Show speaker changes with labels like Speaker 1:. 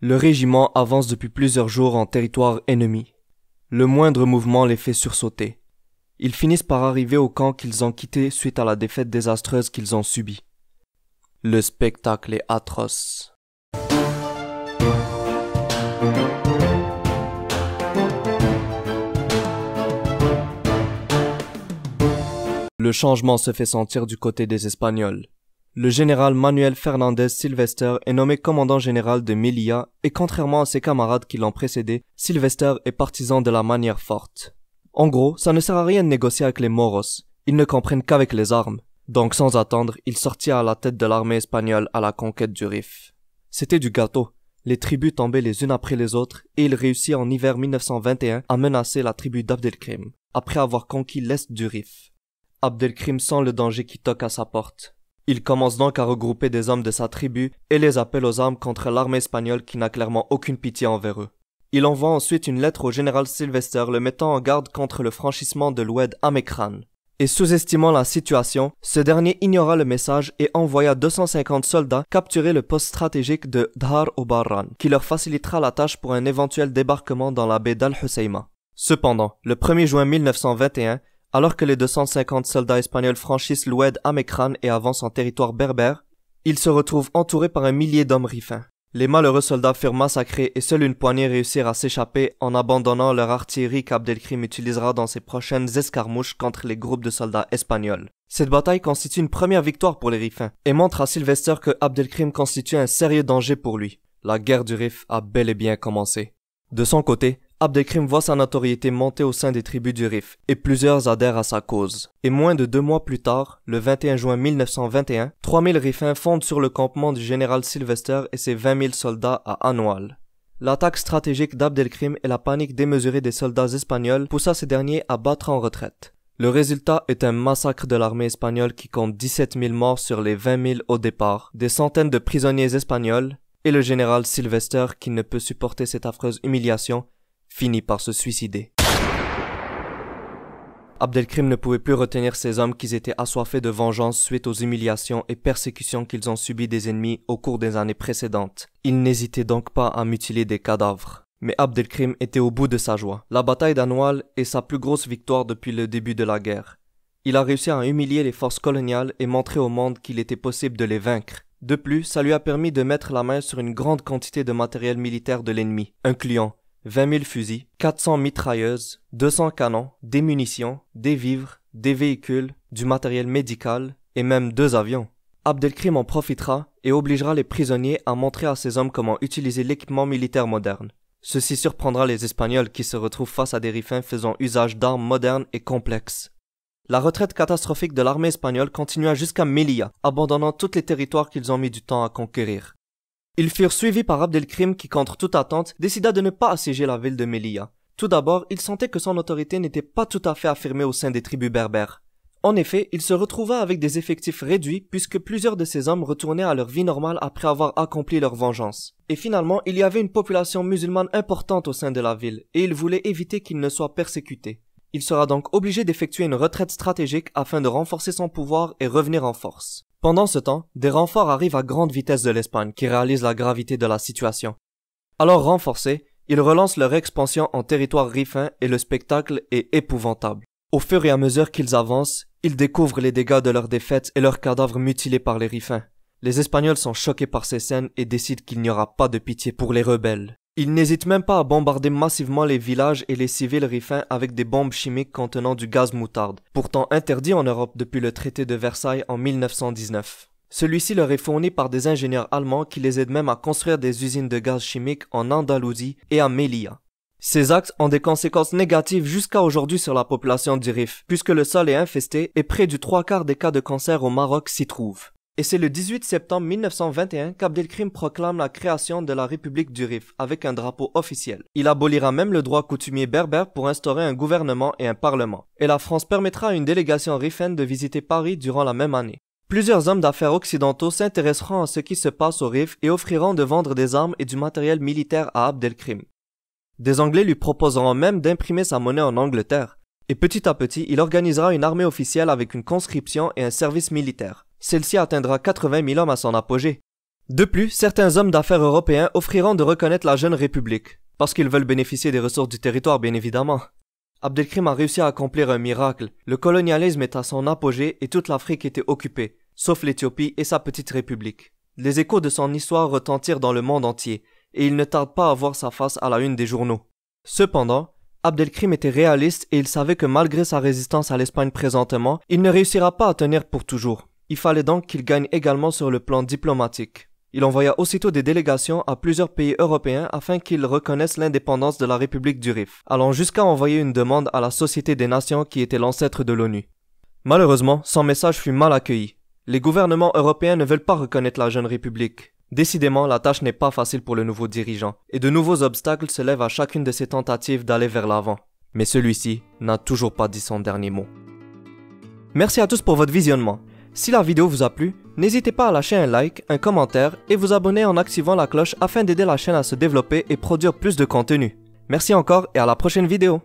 Speaker 1: Le régiment avance depuis plusieurs jours en territoire ennemi. Le moindre mouvement les fait sursauter. Ils finissent par arriver au camp qu'ils ont quitté suite à la défaite désastreuse qu'ils ont subie. Le spectacle est atroce. Le changement se fait sentir du côté des Espagnols. Le général Manuel Fernandez Sylvester est nommé commandant général de Melilla et contrairement à ses camarades qui l'ont précédé, Sylvester est partisan de la manière forte. En gros, ça ne sert à rien de négocier avec les Moros, ils ne comprennent qu'avec les armes. Donc sans attendre, il sortit à la tête de l'armée espagnole à la conquête du Rif. C'était du gâteau. Les tribus tombaient les unes après les autres et il réussit en hiver 1921 à menacer la tribu d'Abdelkrim, après avoir conquis l'est du Rif. Abdelkrim sent le danger qui toque à sa porte. Il commence donc à regrouper des hommes de sa tribu et les appelle aux armes contre l'armée espagnole qui n'a clairement aucune pitié envers eux. Il envoie ensuite une lettre au général Sylvester le mettant en garde contre le franchissement de l'oued Amekran. Et sous-estimant la situation, ce dernier ignora le message et envoya 250 soldats capturer le poste stratégique de Dhar Obaran, qui leur facilitera la tâche pour un éventuel débarquement dans la baie dal husseima Cependant, le 1er juin 1921, alors que les 250 soldats espagnols franchissent l'Oued Amekran et avancent en territoire berbère, ils se retrouvent entourés par un millier d'hommes rifins. Les malheureux soldats furent massacrés et seule une poignée réussirent à s'échapper en abandonnant leur artillerie qu'Abdelkrim utilisera dans ses prochaines escarmouches contre les groupes de soldats espagnols. Cette bataille constitue une première victoire pour les Riffins et montre à Sylvester que Abdelkrim constitue un sérieux danger pour lui. La guerre du Rif a bel et bien commencé. De son côté, Abdelkrim voit sa notoriété monter au sein des tribus du Rif et plusieurs adhèrent à sa cause. Et moins de deux mois plus tard, le 21 juin 1921, 3000 Rifins fondent sur le campement du général Sylvester et ses 20 000 soldats à Anual. L'attaque stratégique d'Abdelkrim et la panique démesurée des soldats espagnols poussa ces derniers à battre en retraite. Le résultat est un massacre de l'armée espagnole qui compte 17 000 morts sur les 20 000 au départ, des centaines de prisonniers espagnols, et le général Sylvester qui ne peut supporter cette affreuse humiliation finit par se suicider. Abdelkrim ne pouvait plus retenir ces hommes qu'ils étaient assoiffés de vengeance suite aux humiliations et persécutions qu'ils ont subies des ennemis au cours des années précédentes. Ils n'hésitaient donc pas à mutiler des cadavres. Mais Abdelkrim était au bout de sa joie. La bataille d'Anoual est sa plus grosse victoire depuis le début de la guerre. Il a réussi à humilier les forces coloniales et montrer au monde qu'il était possible de les vaincre. De plus, ça lui a permis de mettre la main sur une grande quantité de matériel militaire de l'ennemi, incluant 20 000 fusils, 400 mitrailleuses, 200 canons, des munitions, des vivres, des véhicules, du matériel médical et même deux avions. Abdelkrim en profitera et obligera les prisonniers à montrer à ses hommes comment utiliser l'équipement militaire moderne. Ceci surprendra les Espagnols qui se retrouvent face à des rifains faisant usage d'armes modernes et complexes. La retraite catastrophique de l'armée espagnole continua jusqu'à Melilla, abandonnant tous les territoires qu'ils ont mis du temps à conquérir. Ils furent suivis par Abdelkrim qui, contre toute attente, décida de ne pas assiéger la ville de Melilla. Tout d'abord, il sentait que son autorité n'était pas tout à fait affirmée au sein des tribus berbères. En effet, il se retrouva avec des effectifs réduits puisque plusieurs de ses hommes retournaient à leur vie normale après avoir accompli leur vengeance. Et finalement, il y avait une population musulmane importante au sein de la ville et il voulait éviter qu'il ne soit persécuté. Il sera donc obligé d'effectuer une retraite stratégique afin de renforcer son pouvoir et revenir en force. Pendant ce temps, des renforts arrivent à grande vitesse de l'Espagne qui réalise la gravité de la situation. Alors renforcés, ils relancent leur expansion en territoire rifin et le spectacle est épouvantable. Au fur et à mesure qu'ils avancent, ils découvrent les dégâts de leur défaite et leurs cadavres mutilés par les rifins. Les Espagnols sont choqués par ces scènes et décident qu'il n'y aura pas de pitié pour les rebelles. Ils n'hésitent même pas à bombarder massivement les villages et les civils rifins avec des bombes chimiques contenant du gaz moutarde, pourtant interdit en Europe depuis le traité de Versailles en 1919. Celui-ci leur est fourni par des ingénieurs allemands qui les aident même à construire des usines de gaz chimique en Andalousie et à Melilla. Ces actes ont des conséquences négatives jusqu'à aujourd'hui sur la population du Rif, puisque le sol est infesté et près du trois quarts des cas de cancer au Maroc s'y trouvent. Et c'est le 18 septembre 1921 qu'Abdelkrim proclame la création de la République du Rif avec un drapeau officiel. Il abolira même le droit coutumier berbère pour instaurer un gouvernement et un parlement. Et la France permettra à une délégation rifaine de visiter Paris durant la même année. Plusieurs hommes d'affaires occidentaux s'intéresseront à ce qui se passe au Rif et offriront de vendre des armes et du matériel militaire à Abdelkrim. Des Anglais lui proposeront même d'imprimer sa monnaie en Angleterre. Et petit à petit, il organisera une armée officielle avec une conscription et un service militaire celle-ci atteindra 80 000 hommes à son apogée. De plus, certains hommes d'affaires européens offriront de reconnaître la jeune République, parce qu'ils veulent bénéficier des ressources du territoire bien évidemment. Abdelkrim a réussi à accomplir un miracle. Le colonialisme est à son apogée et toute l'Afrique était occupée, sauf l'Éthiopie et sa petite république. Les échos de son histoire retentirent dans le monde entier, et il ne tarde pas à voir sa face à la une des journaux. Cependant, Abdelkrim était réaliste et il savait que malgré sa résistance à l'Espagne présentement, il ne réussira pas à tenir pour toujours. Il fallait donc qu'il gagne également sur le plan diplomatique. Il envoya aussitôt des délégations à plusieurs pays européens afin qu'ils reconnaissent l'indépendance de la République du Rif, allant jusqu'à envoyer une demande à la Société des Nations qui était l'ancêtre de l'ONU. Malheureusement, son message fut mal accueilli. Les gouvernements européens ne veulent pas reconnaître la jeune République. Décidément, la tâche n'est pas facile pour le nouveau dirigeant, et de nouveaux obstacles se lèvent à chacune de ses tentatives d'aller vers l'avant. Mais celui-ci n'a toujours pas dit son dernier mot. Merci à tous pour votre visionnement. Si la vidéo vous a plu, n'hésitez pas à lâcher un like, un commentaire et vous abonner en activant la cloche afin d'aider la chaîne à se développer et produire plus de contenu. Merci encore et à la prochaine vidéo